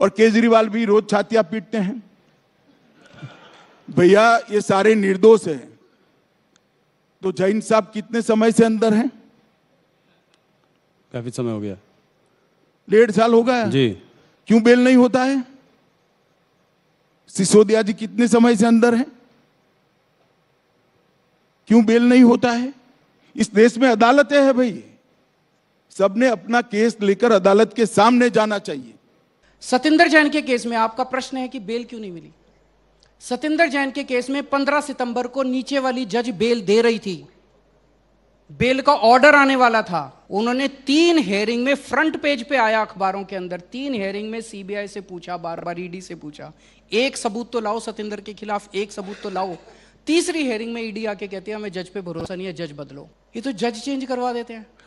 और केजरीवाल भी रोज छातियां पीटते हैं भैया ये सारे निर्दोष हैं तो जैन साहब कितने समय से अंदर हैं काफी समय हो गया डेढ़ साल हो गया जी क्यों बेल नहीं होता है सिसोदिया जी कितने समय से अंदर हैं क्यों बेल नहीं होता है इस देश में अदालतें हैं भाई सबने अपना केस लेकर अदालत के सामने जाना चाहिए सतिंदर जैन के केस में आपका प्रश्न है कि बेल क्यों नहीं मिली सतेंद्र जैन के केस में 15 सितंबर को नीचे वाली जज बेल दे रही थी बेल का ऑर्डर आने वाला था उन्होंने तीन हेयरिंग में फ्रंट पेज पे आया अखबारों के अंदर तीन हेयरिंग में सीबीआई से पूछा बार बार ईडी से पूछा एक सबूत तो लाओ सतेंद्र के खिलाफ एक सबूत तो लाओ तीसरी हेयरिंग में ईडी e आके कहती है हमें जज पे भरोसा नहीं है जज बदलो ये तो जज चेंज करवा देते हैं